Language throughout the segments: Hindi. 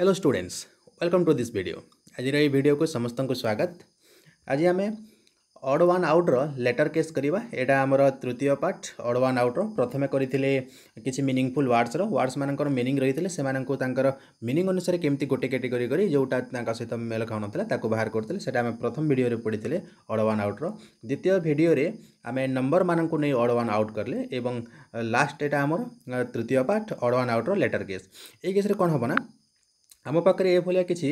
Hello students welcome to this video आज भिडियो को समस्त स्वागत आज आम अड वन आउट्र लेटर केस करवा यहाँ आमर तृतीय पार्ट अड वन आउट्र प्रथम करें किसी मिनिंगफुल वार्डसर वार्डस मानकर मिनिंग रही से मिनिंग अनुसार केमती गोटे कैटेगरी कर जोटा सहित मेल खाऊन ताको बाहर करते आम प्रथम भिडियो पढ़ी अड वन आउट्र द्वितीय भिडियो आम नंबर मानक नहीं अड वन आउट करले लास्ट यहाँ आमर तृतीय पार्ट अड वन आउट्र लेटर केस ये केस्रे कौन हम ना ଆମ ପାଖରେ ଏଭଳିଆ କିଛି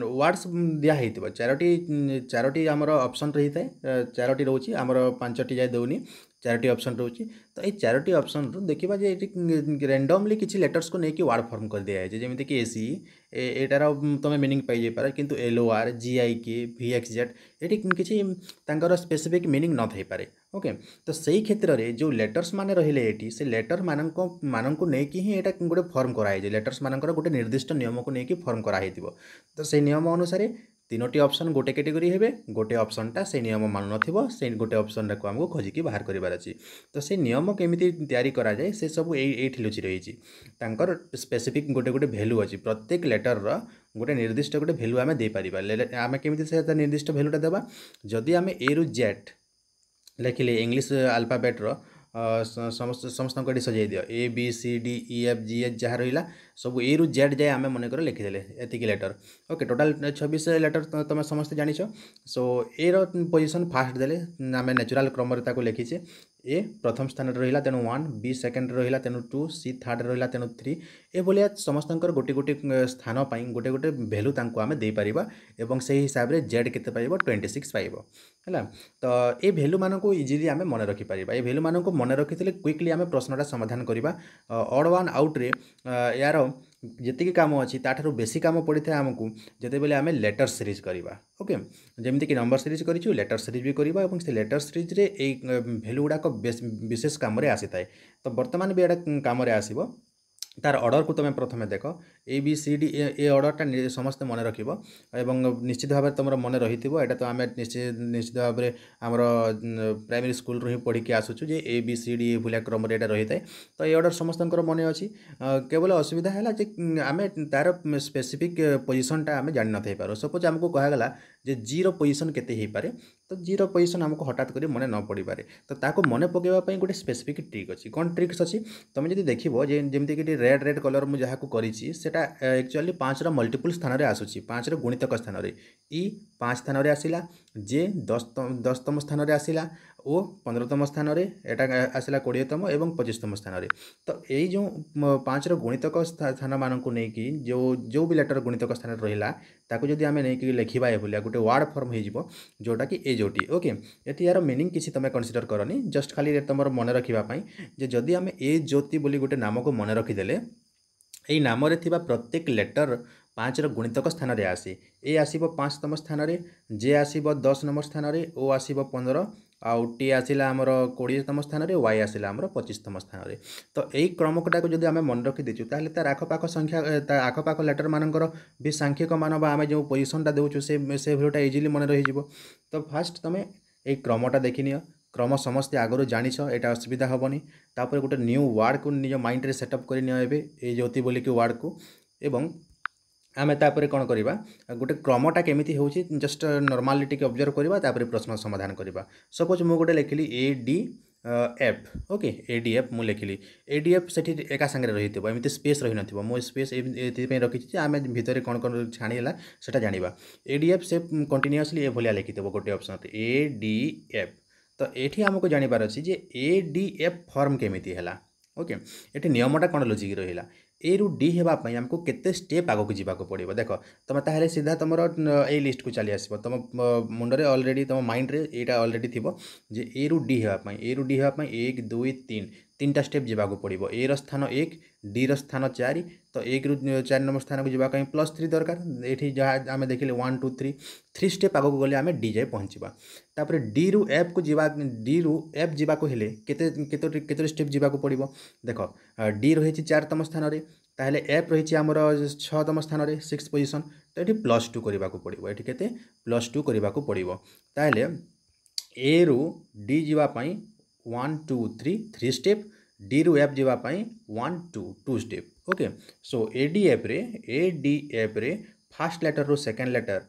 ୱାର୍ଡ଼ସ୍ ଦିଆହୋଇଥିବ ଚାରୋଟି ଚାରୋଟି ଆମର ଅପସନ୍ ରହିଥାଏ ଚାରୋଟି ରହୁଛି ଆମର ପାଞ୍ଚଟି ଯାଏ ଦେଉନି ଚାରୋଟି ଅପସନ୍ ରହୁଛି ତ ଏଇ ଚାରୋଟି ଅପସନ୍ରୁ ଦେଖିବା ଯେ ଏଠି ରେଣ୍ଡମଲି କିଛି ଲେଟର୍ସକୁ ନେଇକି ୱାର୍ଡ଼ ଫର୍ମ କରିଦିଆଯାଇଛି ଯେମିତିକି ଏସି ଏଟାର ତୁମେ ମିନିଂ ପାଇଯାଇପାର କିନ୍ତୁ L O R G I K V X Z ଏଠି କିଛି ତାଙ୍କର ସ୍ପେସିଫିକ୍ ମିନିଂ ନଥାଇପାରେ ଓକେ ତ ସେଇ କ୍ଷେତ୍ରରେ ଯେଉଁ ଲେଟର୍ସ ମାନେ ରହିଲେ ଏଠି ସେ ଲେଟର୍ ମାନଙ୍କ ମାନଙ୍କୁ ନେଇକି ହିଁ ଏଇଟା ଗୋଟେ ଫର୍ମ କରାହେଇଛି ଲେଟର୍ସ ମାନଙ୍କର ଗୋଟେ ନିର୍ଦ୍ଦିଷ୍ଟ ନିୟମକୁ ନେଇକି ଫର୍ମ କରାହେଇଥିବ ତ ସେଇ ନିୟମ ଅନୁସାରେ তিনোটি অপশন গোটে ক্যাটেগোরি হেবে গোটে অপশনটা সেই নিয়ম মানুনথিব সেই গোটে অপশনটাকে আমাকে খোঁজিকি বাহার করবার আছে তো সেই নিয়ম কেমিতি তৈরি করা যায় সে সব এই এইটি লুচি রয়েছে তাঙ্কর স্পেসিফিক গোটে গোটে ভ্যালু আছে প্রত্যেক লেটরর গোটে নির্দিষ্ট গোটে ভ্যালু আমি দেইপারিবা আমি কেমিতি সে নির্দিষ্ট ভ্যালুটা দেবা যদি আমি এ রু জেড ଲେଖିଲେ ଇଂଲିଶ ଆଲଫାବେଟ୍ର সমস্ত সমস্ত এটি সজাই দিও A B C D E F G H যা রহিলা সব এ রু জেড যায় আমি মনে করে লিখিদেলে এতিকি লেটর ওকে টোটাল ছবিশ লেটর তুমি সমস্তে জানিছ সো এ র পজিশন ফার্স্ট দেলে আমি ন্যাচুরাল ক্রমরে তাকে লিখিছে এ প্রথম স্থানে রহিলা তেণু ওয়ান বি সেকেন্ড রহিলা তেণু টু সি থার্ড রহিলা তেণু থ্রি ଏଭଳିଆ ସମସ୍ତଙ୍କର ଗୋଟେ ଗୋଟେ ସ୍ଥାନ ପାଇଁ ଗୋଟେ ଗୋଟେ ଭ୍ୟାଲୁ ତାଙ୍କୁ ଆମେ ଦେଇପାରିବା ଏବଂ ସେହି ହିସାବରେ ଜେଡ଼୍ କେତେ ପାଇବ ଟ୍ୱେଣ୍ଟି ସିକ୍ସ ପାଇବ ହେଲା ତ ଏ ଭ୍ୟାଲୁମାନଙ୍କୁ ଇଜିଲି ଆମେ ମନେ ରଖିପାରିବା ଏ ଭ୍ୟାଲୁମାନଙ୍କୁ ମନେ ରଖିଥିଲେ କ୍ୱିକ୍ଲି ଆମେ ପ୍ରଶ୍ନଟା ସମାଧାନ କରିବା ଅଡ଼୍ ୱାନ୍ ଆଉଟ୍ରେ ୟାର ଯେତିକି କାମ ଅଛି ତାଠାରୁ ବେଶୀ କାମ ପଡ଼ିଥାଏ ଆମକୁ ଯେତେବେଳେ ଆମେ ଲେଟର୍ ସିରିଜ୍ କରିବା ଓକେ ଯେମିତିକି ନମ୍ବର ସିରିଜ୍ କରିଛୁ ଲେଟର୍ ସିରିଜ୍ ବି କରିବା ଏବଂ ସେ ଲେଟର୍ ସିରିଜ୍ରେ ଏଇ ଭ୍ୟାଲୁ ଗୁଡ଼ାକ ବିଶେଷ କାମରେ ଆସିଥାଏ ତ ବର୍ତ୍ତମାନ ବି ଏଇଟା କାମରେ ଆସିବ তার অর্ডরক তুমি প্রথমে দেখ ए बी सी डी ଏ ଅର୍ଡ଼ରଟା ସମସ୍ତେ ମନେ ରଖିବ ଏବଂ ନିଶ୍ଚିତ ଭାବରେ ତୁମର ମନେ ରହିଥିବ ଏଇଟା ତ ଆମେ ନିଶ୍ଚିତ ଭାବରେ ଆମର ପ୍ରାଇମେରୀ ସ୍କୁଲରୁ ହିଁ ପଢ଼ିକି ଆସୁଛୁ ଯେ ଏ ବି ସି ଡ଼ି ଏଭଳିଆ କ୍ରମରେ ଏଇଟା ରହିଥାଏ ତ ଏ ଅର୍ଡ଼ର ସମସ୍ତଙ୍କର ମନେ ଅଛି କେବଳ ଅସୁବିଧା ହେଲା ଯେ ଆମେ ତା'ର ସ୍ପେସିଫିକ୍ ପୋଜିସନ୍ଟା ଆମେ ଜାଣିନଥାଇପାରୁ ସପୋଜ୍ ଆମକୁ କୁହାଗଲା ଯେ ଜିର ପୋଜିସନ୍ କେତେ ହେଇପାରେ ତ ଜିର ପୋଜିସନ୍ ଆମକୁ ହଠାତ୍ କରି ମନେ ନ ପଡ଼ିପାରେ ତ ତାକୁ ମନେ ପକାଇବା ପାଇଁ ଗୋଟେ ସ୍ପେସିଫିକ୍ ଟ୍ରିକ୍ ଅଛି କ'ଣ ଟ୍ରିକ୍ସ ଅଛି ତୁମେ ଯଦି ଦେଖିବ ଯେ ଯେମିତିକି ରେଡ଼୍ ରେଡ଼୍ କଲର୍ ମୁଁ ଯାହାକୁ କରିଛି ସେଟା ଏଇଟା ଆକ୍ଚୁଆଲି ପାଞ୍ଚର ମଲ୍ଟିପୁଲ୍ ସ୍ଥାନରେ ଆସୁଛି ପାଞ୍ଚର ଗୁଣିତକ ସ୍ଥାନରେ ଇ ପାଞ୍ଚ ସ୍ଥାନରେ ଆସିଲା ଜେ ଦଶ ଦଶତମ ସ୍ଥାନରେ ଆସିଲା ଓ ପନ୍ଦରତମ ସ୍ଥାନରେ ଏଇଟା ଆସିଲା କୋଡ଼ିଏତମ ଏବଂ ପଚିଶତମ ସ୍ଥାନରେ ତ ଏଇ ଯେଉଁ ପାଞ୍ଚର ଗୁଣିତକ ସ୍ଥାନମାନଙ୍କୁ ନେଇକି ଯେଉଁ ଯେଉଁ ବି ଲେଟର ଗୁଣିତକ ସ୍ଥାନରେ ରହିଲା ତାକୁ ଯଦି ଆମେ ନେଇକି ଲେଖିବା ଏଭଳିଆ ଗୋଟେ ୱାର୍ଡ଼ ଫର୍ମ ହେଇଯିବ ଯେଉଁଟାକି ଏ ଯେଉଁଟି ଓକେ ଏଠି ଏହାର ମିନିଂ କିଛି ତୁମେ କନସିଡ଼ର କରନି ଜଷ୍ଟ ଖାଲି ତୁମର ମନେ ରଖିବା ପାଇଁ ଯେ ଯଦି ଆମେ ଏ ଜ୍ୟୋତି ବୋଲି ଗୋଟେ ନାମକୁ ମନେ ରଖିଦେଲେ এই নামরে থিবা প্রত্যেক লেটর পাঁচর গুণিতক স্থানরে আসে এ আসিব পাঁচতম স্থানরে জে আসিব দশ নম্বর স্থানরে ও আসিব পনেরো আউ টি আসিলা আমার কোড়িয়েতম স্থানরে ওয়াই আসিলা আমার পঁচিশতম স্থানরে তো এই ক্রমকটাকে যদি আমি মনে রখিদেছু তাহলে তার আখপাখ সংখ্যা তার আখপাখ লেটর মানকর বি সাংখ্যিক মান বা আমি যে পজিশনটা দেছু সে সে ভ্যালুটা ইজিলি মনে রহিযোগ তো ফার্স্ট তুমি এই ক্রমটা দেখি নিও ক্রম সমস্তে আগর জাঁছ এটা অসুবিধা হবনি তাপরে গোটে নিউ ওয়ার্ডকু নিজ মাইন্ডরে সেট অপ করে নিও এবে এই জ্যোতি বলিকি ওয়ার্ডকু এবং ଆମେ ତାପରେ କ'ଣ କରିବା ଗୋଟେ କ୍ରମଟା କେମିତି ହେଉଛି ଜଷ୍ଟ ନର୍ମାଲି ଟିକେ ଅବଜର୍ଭ କରିବା ତାପରେ ପ୍ରଶ୍ନ ସମାଧାନ କରିବା ସପୋଜ୍ ମୁଁ ଗୋଟେ ଲେଖିଲି A D F okay A D F ମୁଁ ଲେଖିଲି ଏ ଡି ଏଫ୍ ସେଠି ଏକା ସାଙ୍ଗରେ ରହିଥିବ ଏମିତି ସ୍ପେସ୍ ରହିନଥିବ ମୁଁ ସ୍ପେସ୍ ଏଥିପାଇଁ ରଖିଛି ଯେ ଆମେ ଭିତରେ କ'ଣ କ'ଣ ଛାଣି ହେଲା ସେଇଟା ଜାଣିବା ଏ ଡି ଏଫ୍ ସେ କଣ୍ଟିନ୍ୟୁଅସ୍ଲି ଏଭଳିଆ ଲେଖିଥିବ ଗୋଟେ ଅପସନ୍ ଏ ଡି ଏଫ୍ ତ ଏଠି ଆମକୁ ଜାଣିବାର ଅଛି ଯେ ଏ ଡି ଏଫ୍ ଫର୍ମ କେମିତି ହେଲା ଓକେ ଏଠି ନିୟମଟା କ'ଣ ଲଜିକି ରହିଲା ଏରୁ ଡି ହେବା ପାଇଁ ଆମକୁ କେତେ ଷ୍ଟେପ୍ ଆଗକୁ ଯିବାକୁ ପଡ଼ିବ ଦେଖ ତୁମେ ତାହେଲେ ସିଧା ତୁମର ଏଇ ଲିଷ୍ଟକୁ ଚାଲି ଆସିବ ତୁମ ମୁଣ୍ଡରେ ଅଲରେଡ଼ି ତୁମ ମାଇଣ୍ଡରେ ଏଇଟା ଅଲରେଡ଼ି ଥିବ ଯେ ଏରୁ ଡି ହେବା ପାଇଁ ଏରୁ ଡି ହେବା ପାଇଁ ଏକ ଦୁଇ ତିନି তিনটা স্টেপ যাওয়া পড়ব এ স্থান এক ডি স্থান চারি তো এক রু চারি নম্বর স্থানক যাওয়া প্লস থ্রি দরকার এটি যা আমি দেখলে one two three three step আগুক গলে আমি ডি যাই পৌঁছবা তাপরে ডি রু এফ কু যা ডি রু এফ যা হলে কেতে কেতোটি কেতোটি স্টেপ যাওয়া পড়ব দেখ ডি রয়েছে চারতম স্থানরে তাহলে এফ রয়েছে আমার ছতম স্থানরে সিক্স পজিশন তো এটি প্লস টু করা পড়ব এটি কেতে প্লস টু করা পড়ব তাহলে এ রু ডি যাওয়া one two three three step ଡିରୁ ଏଫ୍ ଯିବା ପାଇଁ one two two step okay so A D ଏଫ୍ରେ ଏ ଡି ଏଫ୍ରେ ଫାର୍ଷ୍ଟ ଲେଟର୍ରୁ ସେକେଣ୍ଡ ଲେଟର୍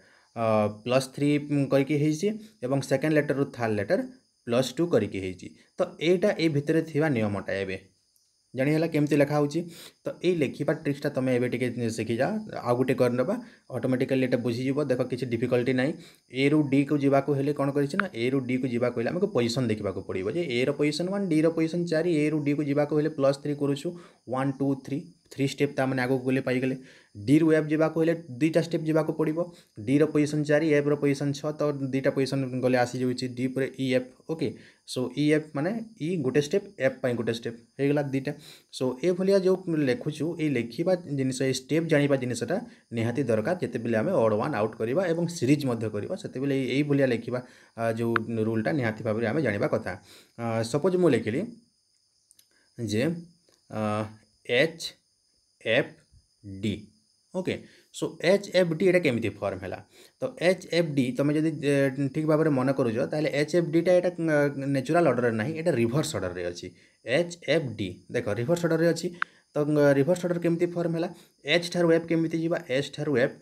ପ୍ଲସ୍ ଥ୍ରୀ କରିକି ହେଇଛି ଏବଂ ସେକେଣ୍ଡ ଲେଟର୍ରୁ ଥାର୍ଡ଼ ଲେଟର୍ ପ୍ଲସ୍ ଟୁ କରିକି ହେଇଛି ତ ଏଇଟା ଏଇ ଭିତରେ ଥିବା ନିୟମଟା ଏବେ ଜାଣିହେଲା କେମିତି ଲେଖା ହେଉଛି ତ ଏଇ ଲେଖିବା ଟ୍ରିକ୍ସଟା ତୁମେ ଏବେ ଟିକେ ଶିଖିଯା ଆଉ ଗୋଟେ କରିନେବା ଅଟୋମେଟିକାଲି ଏଇଟା ବୁଝିଯିବ ଦେଖ କିଛି ଡିଫିକଲ୍ଟି ନାହିଁ ଏରୁ ଡିକୁ ଯିବାକୁ ହେଲେ କ'ଣ କରିଛି ନା ଏରୁ ଡିକୁ ଯିବାକୁ ହେଲେ ଆମକୁ ପୋଜିସନ୍ ଦେଖିବାକୁ ପଡ଼ିବ ଯେ ଏର ପୋଜିସନ୍ ୱାନ୍ ଡିର ପୋଜିସନ୍ ଚାରି ଏରୁ ଡିକୁ ଯିବାକୁ ହେଲେ ପ୍ଲସ୍ ଥ୍ରୀ କରୁଛୁ one two three three step तमें आगे गले पाइले डी रु एफ जावाक दुईटा स्टेप जावाक पड़ो डी रोजिशन चार एफ रोजिशन छः तो दुईटा पोजिशन गले आसी डी पर E F okay so E F मैंने इ गोटे स्टेप एफ गोटे स्टेप होगा दुईटा सो ए भाया जो लिखुचु ये लिखा जिन स्टेप जाणी जिनसटा निहाती दरकार जिते बिल आम अड व्वान आउट करवा और सीरीज करते से भाया लिखा जो रूलटा निहाती भाव में आम जाना कथा सपोज मुझे लिखिली J H F D okay so H F D ଏଇଟା କେମିତି ଫର୍ମ ହେଲା ତ ଏଚ୍ ଏଫ୍ ଡି ତୁମେ ଯଦି ଠିକ୍ ଭାବରେ ମନେ କରୁଛ ତାହେଲେ ଏଚ୍ ଏଫ୍ ଡିଟା ଏଇଟା ନ୍ୟାଚୁରାଲ୍ ଅର୍ଡ଼ରରେ ନାହିଁ ଏଇଟା ରିଭର୍ସ ଅର୍ଡ଼ରରେ ଅଛି ଏଚ୍ ଏଫ୍ ଡି ଦେଖ ରିଭର୍ସ ଅର୍ଡ଼ରରେ ଅଛି ତ ରିଭର୍ସ ଅର୍ଡ଼ର କେମିତି ଫର୍ମ ହେଲା ଏଚ୍ ଠାରୁ ଏଫ୍ କେମିତି ଯିବା ଏଚ୍ ଠାରୁ ଏଫ୍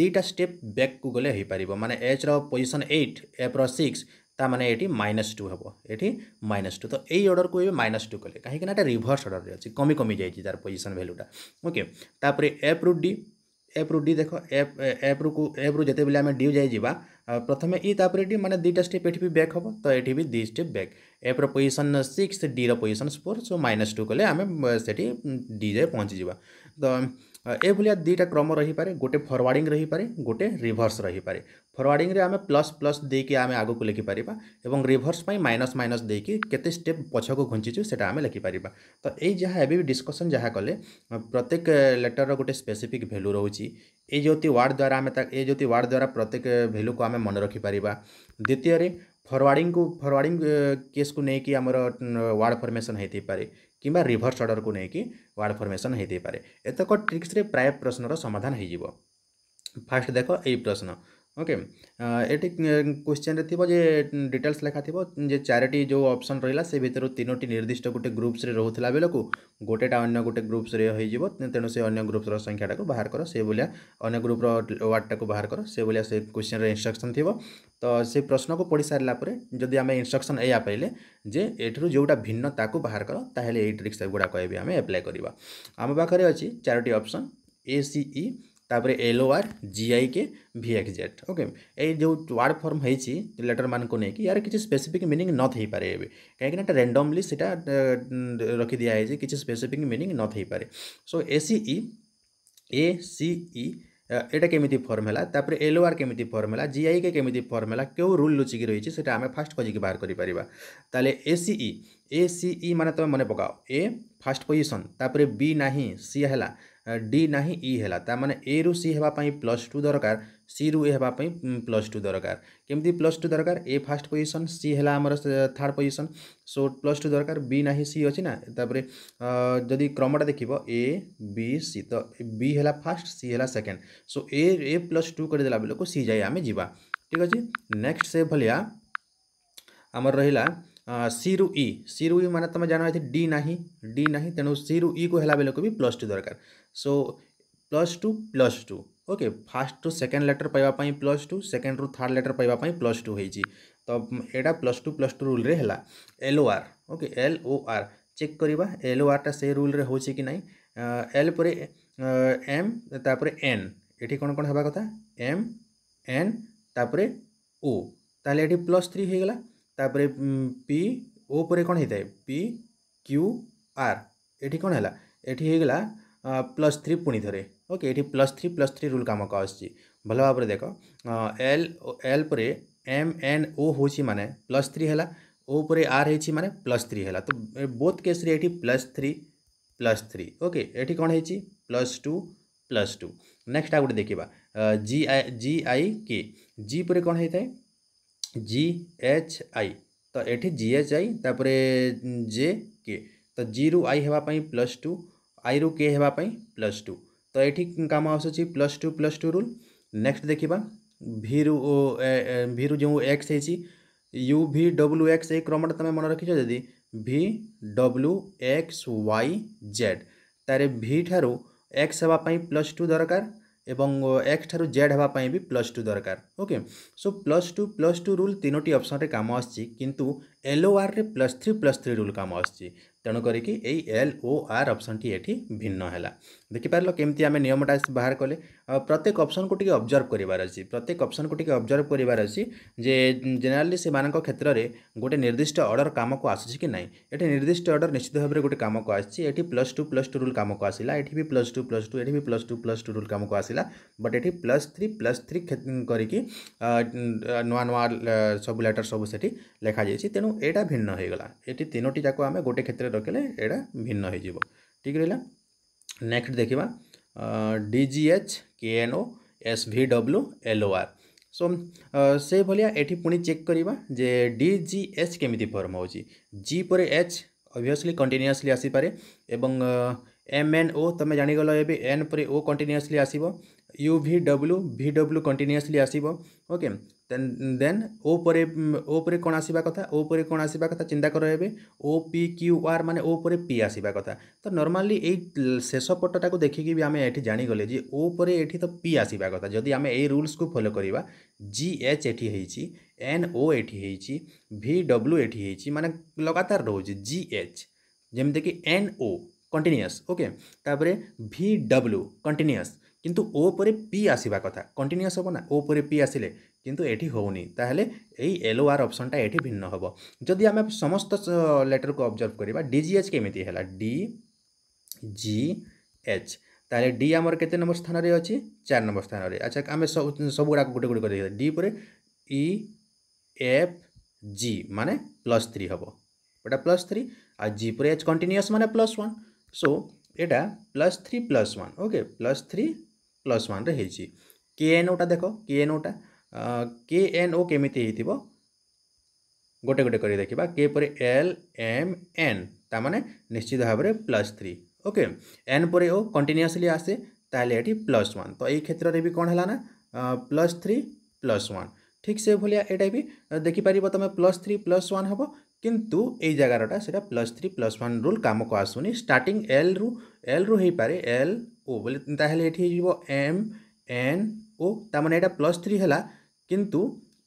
ଦୁଇଟା ଷ୍ଟେପ୍ ବ୍ୟାକ୍କୁ ଗଲେ ହୋଇପାରିବ ମାନେ ଏଚ୍ର ପୋଜିସନ୍ ଏଇଟ୍ ଏଫ୍ର ସିକ୍ସ তার এটি মাইনাস টু হব এটি মাইনাস টু তো এই অর্ডরকু এবার মাইনাস টু কলে কিনা এটা রিভর্স অর্ডরের অছি কমি কমি যাই তার পজিশন ভ্যালুটা ওকে তাপরে এফ রু ডি এফ রু ডি দেখ এফ এফ রু এফ রু যেতবে আমি ডি যাই যা প্রথমে ই তাপরে ডি মানে দুইটা স্টেপ এটি বি ব্যাক হব তো এটি বি দুই স্টেপ ব্যাক এফ্র পজিশন সিক্স ডির position four so minus two কলে আমি সেটি ডি যাই পৌঁছি যা তো ଏଭଳିଆ ଦୁଇଟା କ୍ରମ ରହିପାରେ ଗୋଟେ ଫରୱାର୍ଡ଼ିଂ ରହିପାରେ ଗୋଟେ ରିଭର୍ସ ରହିପାରେ ଫରୱାର୍ଡ଼ିଂରେ ଆମେ ପ୍ଲସ୍ ପ୍ଲସ୍ ଦେଇକି ଆମେ ଆଗକୁ ଲେଖିପାରିବା ଏବଂ ରିଭର୍ସ ପାଇଁ ମାଇନସ୍ ମାଇନସ୍ ଦେଇକି କେତେ ଷ୍ଟେପ୍ ପଛକୁ ଘୁଞ୍ଚିଛୁ ସେଇଟା ଆମେ ଲେଖିପାରିବା ତ ଏଇ ଯାହା ଏବେ ବି ଡିସ୍କସନ୍ ଯାହା କଲେ ପ୍ରତ୍ୟେକ ଲେଟର୍ର ଗୋଟେ ସ୍ପେସିଫିକ୍ ଭ୍ୟାଲୁ ରହୁଛି ଏଇ ଜ୍ୟୋତି ୱାର୍ଡ଼ ଦ୍ୱାରା ଆମେ ତା ଏଇ ଜ୍ୟୋତି ୱାର୍ଡ଼ ଦ୍ୱାରା ପ୍ରତ୍ୟେକ ଭ୍ୟାଲୁକୁ ଆମେ ମନେ ରଖିପାରିବା ଦ୍ୱିତୀୟରେ ଫରୱାର୍ଡ଼ିଂକୁ ଫରୱାର୍ଡ଼ିଂ କେସ୍କୁ ନେଇକି ଆମର ୱାର୍ଡ଼ ଫର୍ମେସନ୍ ହେଇଥାଇପାରେ কিংবা রিভর্স অর্ডরকু নেই ওয়ার্ড ফর্মেসন হয়ে পারে এতক ট্রিক্সরে প্রায় প্রশ্নর সমাধান হয়ে ফার্স্ট দেখ এই প্রশ্ন ओके ଏଠି କ୍ୱେଶ୍ଚିନ୍ରେ ଥିବ ଯେ ଡିଟେଲ୍ସ ଲେଖାଥିବ ଯେ ଚାରିଟି ଯେଉଁ ଅପସନ୍ ରହିଲା ସେ ଭିତରୁ ତିନୋଟି ନିର୍ଦ୍ଦିଷ୍ଟ ଗୋଟେ ଗ୍ରୁପ୍ସରେ ରହୁଥିଲା ବେଳକୁ ଗୋଟେଟା ଅନ୍ୟ ଗୋଟେ ଗ୍ରୁପ୍ସରେ ହୋଇଯିବ ତେଣୁ ସେ ଅନ୍ୟ ଗ୍ରୁପ୍ସର ସଂଖ୍ୟାଟାକୁ ବାହାର କର ସେ ଭଳିଆ ଅନ୍ୟ ଗ୍ରୁପ୍ର ୱାର୍ଡ଼ଟାକୁ ବାହାର କର ସେ ଭଳିଆ ସେ କ୍ୱେଶ୍ଚିନ୍ରେ ଇନଷ୍ଟ୍ରକ୍ସନ୍ ଥିବ ତ ସେ ପ୍ରଶ୍ନକୁ ପଢ଼ି ସାରିଲା ପରେ ଯଦି ଆମେ ଇନଷ୍ଟ୍ରକ୍ସନ୍ ଏଇଆ ପାଇଲେ ଯେ ଏଥିରୁ ଯେଉଁଟା ଭିନ୍ନ ତାକୁ ବାହାର କର ତାହେଲେ ଏଇ ଟ୍ରିକ୍ସ ଗୁଡ଼ାକ ଏବେ ଆମେ ଆପ୍ଲାଏ କରିବା ଆମ ପାଖରେ ଅଛି ଚାରୋଟି ଅପସନ୍ ଏ ସିଇ তাপরে L O R G I K V X Z okay এই যে ওয়ার্ড ফর্ম হয়েছি লেটর মানুষ নেই ইয়ার কিছু স্পেসিফিক মিনিং নথাইপরে এবে কাইকি এটা র্যান্ডমলি সেটা রখি দিয়া হয়েছে কিছু স্পেসিফিক মিনিং নথাইপরে সো এসিই এসিই এটা কেমিতি ফর্ম হল তাপরে এল ওয়ার কেমিতি ফর্ম হল জিআই কে কেমিতি ফর্ম হল কেউ রুল লুচিকি রয়েছে সেটা আমি ফার্স্ট খোঁজিকি বাহার করিপারিবা তাহলে এসিই এসিই মানে তুমি মনে পকাও এ ফার্স্ট পজিশন তাপরে বি নাহি সি হেলা डी ना ही ई है मैंने ए रु सी हेपाई प्लस टू दरकार सी रु एपाई प्लस टू दरकार केमती प्लस टू दरकार ए फास्ट पोजिशन सी है आम third position so plus two दरकार बी ना सी अच्छी तापर जदि क्रमटा देख ए बी सी तो बी है फास्ट सी है second so A A plus two करदे बेलू सी जाए आम जा ठीक अच्छे नेक्स्ट से भाया आमर रहा सी रु सी रु ई मैंने तुम जाना डी ना डी ना तेणु सी रु ई को हेला बेलू भी प्लस टू दरकार so plus two plus two okay first to second letter पाइबा प्लस टू सेकेंड रु थार्ड लेटर पाइबा प्लस टू हो तो यहाँ plus two plus two rule है L R okay L O R check करवा एल ओ आरटा से रूल हो ना एल पर एम तापर एन ये कौन कौन हवा कथा एम एन तापर ओ ताल प्लस थ्री होगा तापर पी ओ पर कौन होता है पी क्यू आर ये कौन है ये गला प्लस थ्री पुणी थे ओके ये plus three plus three rule कम आसी भल भाव देख एल एल पर एम एन ओ हूँ मान प्लस थ्री है ओ पर आर हो मान प्लस थ्री है तो बोथ केस रे plus three plus three okay ये कौन है plus two plus two next आ गए देखा जि आई जि आई के जी पर कौन होता है जी एच आई तो ये जि एच आई तापर जे के तो जी रु आई हेपी प्लस टू ଆଇରୁ କେ ହେବା ପାଇଁ ପ୍ଲସ୍ ଟୁ ତ ଏଠି କାମ ଆସୁଛି plus two plus two rule next ଦେଖିବା ଭିରୁ ଭିରୁ ଯେଉଁ ଏକ୍ସ ହେଇଛି ୟୁ ଭି ଡବ୍ଲୁ ଏକ୍ସ ଏଇ କ୍ରମଟା ତୁମେ ମନେ ରଖିଛ ଯଦି V W X Y Z ତାରେ ଭି ଠାରୁ ଏକ୍ସ ହେବା ପାଇଁ ପ୍ଲସ୍ ଟୁ ଦରକାର ଏବଂ ଏକ୍ସ ଠାରୁ ଜେଡ଼୍ ହେବା ପାଇଁ ବି ପ୍ଲସ୍ ଟୁ ଦରକାର okay so plus two plus two rule ତିନୋଟି ଅପସନ୍ରେ କାମ ଆସିଛି କିନ୍ତୁ ଏଲ୍ ଓ ଆର୍ରେ plus three plus three rule କାମ ଆସୁଛି ତେଣୁ କରିକି ଏଇ ଏଲ୍ ଓ ଆର୍ ଅପସନ୍ଟି ଏଠି ଭିନ୍ନ ହେଲା ଦେଖିପାରିଲ କେମିତି ଆମେ ନିୟମଟା ବାହାର କଲେ ପ୍ରତ୍ୟେକ ଅପସନ୍କୁ ଟିକେ ଅବଜର୍ଭ କରିବାର ଅଛି ପ୍ରତ୍ୟେକ ଅପସନ୍କୁ ଟିକେ ଅବଜର୍ଭ କରିବାର ଅଛି ଯେ ଜେନେରାଲି ସେମାନଙ୍କ କ୍ଷେତ୍ରରେ ଗୋଟେ ନିର୍ଦ୍ଦିଷ୍ଟ ଅର୍ଡ଼ର କାମକୁ ଆସୁଛି କି ନାହିଁ ଏଠି ନିର୍ଦ୍ଦିଷ୍ଟ ଅର୍ଡ଼ର ନିଶ୍ଚିତ ଭାବରେ ଗୋଟେ କାମକୁ ଆସିଛି ଏଠି plus two plus two rule କାମକୁ ଆସିଲା ଏଠି ବି ପ୍ଲସ୍ ଟୁ ପ୍ଲସ୍ ଟୁ ଏଠି ବି plus two plus two rule କାମକୁ ଆସିଲା ବଟ୍ ଏଠି ପ୍ଲସ୍ ଥ୍ରୀ ପ୍ଲସ୍ ଥ୍ରୀ କରିକି ନୂଆ ନୂଆ ସବୁ ଲେଟର୍ ସବୁ ସେଠି ଲେଖାଯାଇଛି ତେଣୁ ଏଇଟା ଭିନ୍ନ ହୋଇଗଲା ଏଠି ତିନୋଟି ଯାକ ଆମେ ଗୋଟେ କ୍ଷେତ୍ରରେ ରଖିଲେ ଏଇଟା ଭିନ୍ନ ହୋଇଯିବ ଠିକ୍ ରହିଲା ନେକ୍ସଟ ଦେଖିବା D G H K N O S V W L O R so ସେଇଭଳିଆ ଏଠି ପୁଣି ଚେକ୍ କରିବା ଯେ ଡି ଜି ଏଚ୍ କେମିତି ଫର୍ମ ହେଉଛି ଜି ପରେ ଏଚ୍ ଅଭିୟସଲି କଣ୍ଟିନ୍ୟୁଅସଲି ଆସିପାରେ ଏବଂ ଏମ୍ ଏନ୍ ଓ ତୁମେ ଜାଣିଗଲ ଏବେ ଏନ୍ ପରେ ଓ କଣ୍ଟିନ୍ୟୁଅସଲି ଆସିବ U V W V W continuously ଆସିବ ଓକେ ଦେନ୍ ଓ ପରେ ଓ ପରେ କ'ଣ ଆସିବା କଥା ଓ ପରେ କ'ଣ ଆସିବା କଥା ଚିନ୍ତା କର ଏବେ ଓ ପି କ୍ୟୁ ଆର୍ ମାନେ ଓ ପରେ ପି ଆସିବା କଥା ତ ନର୍ମାଲି ଏଇ ଶେଷ ପଟଟାକୁ ଦେଖିକି ବି ଆମେ ଏଠି ଜାଣିଗଲେ ଯେ ଓ ପରେ ଏଠି ତ ପି ଆସିବା କଥା ଯଦି ଆମେ ଏଇ ରୁଲ୍ସକୁ ଫଲୋ କରିବା ଜି ଏଚ୍ ଏଠି ହେଇଛି ଏନ୍ ଓ ଏଠି ହେଇଛି ଭି ଡବ୍ଲ୍ୟୁ ଏଠି ହେଇଛି ମାନେ ଲଗାତାର ରହୁଛି ଜି ଏଚ୍ ଯେମିତିକି ଏନ୍ ଓ କଣ୍ଟିନ୍ୟୁଅସ୍ ଓକେ ତାପରେ ଭି ଡବ୍ଲ୍ୟୁ କଣ୍ଟିନ୍ୟୁଅସ୍ কিন্তু ও পরে পি আসিবা কথা কন্টিনিউস হব না ও পরে পি আসিলে কিন্তু এটি হওনি তাহলে এই এল আর অপশনটা এটি ভিন্ন হব যদি আমি সমস্ত লেটরকে অবজর্ভ করা ডিজিএচ কেমিতি হল ডি জি এচ তাহলে ডি আমার কেতে নম্বর স্থানরে অছি চার নম্বর স্থানরে আচ্ছা আমি সবুগুড়া গোটে গোটে করে ডি পরে ই এফ জি মানে প্লস থ্রি হব এটা প্লস থ্রি আর জি পরে এচ কন্টিনিউস মানে প্লস ওয়ান সো এটা plus three plus one okay plus three plus ୱାନ୍ରେ ହେଇଛି କେ ଏନ୍ ଓଟା ଦେଖ କେ ଏନ୍ ଓଟା କେ ଏନ୍ ଓ କେମିତି ହେଇଥିବ ଗୋଟେ ଗୋଟେ କରି ଦେଖିବା କେ ପରେ ଏଲ୍ ଏମ୍ ଏନ୍ ତାମାନେ ନିଶ୍ଚିତ ଭାବରେ ପ୍ଲସ୍ ଥ୍ରୀ ଓକେ ଏନ୍ ପରେ ଓ କଣ୍ଟିନ୍ୟୁଅସଲି ଆସେ ତାହେଲେ ଏଠି ପ୍ଲସ୍ ୱାନ୍ ତ ଏଇ କ୍ଷେତ୍ରରେ ବି କ'ଣ ହେଲା ନା ପ୍ଲସ୍ ଥ୍ରୀ ପ୍ଲସ୍ ୱାନ୍ ଠିକ୍ ସେଭଳିଆ ଏଇଟା ବି ଦେଖିପାରିବ ତୁମେ ପ୍ଲସ୍ ଥ୍ରୀ ପ୍ଲସ୍ ୱାନ୍ ହେବ কিন্তু এই জায়গাটা সেটা plus three plus one rule কামকু আসুনি স্টার্টিং এল রু এল রু হইপারে এল ও বলে তাহলে এটি হয়ে এম এন ও তার মানে এটা প্লস থ্রি হল কিন্তু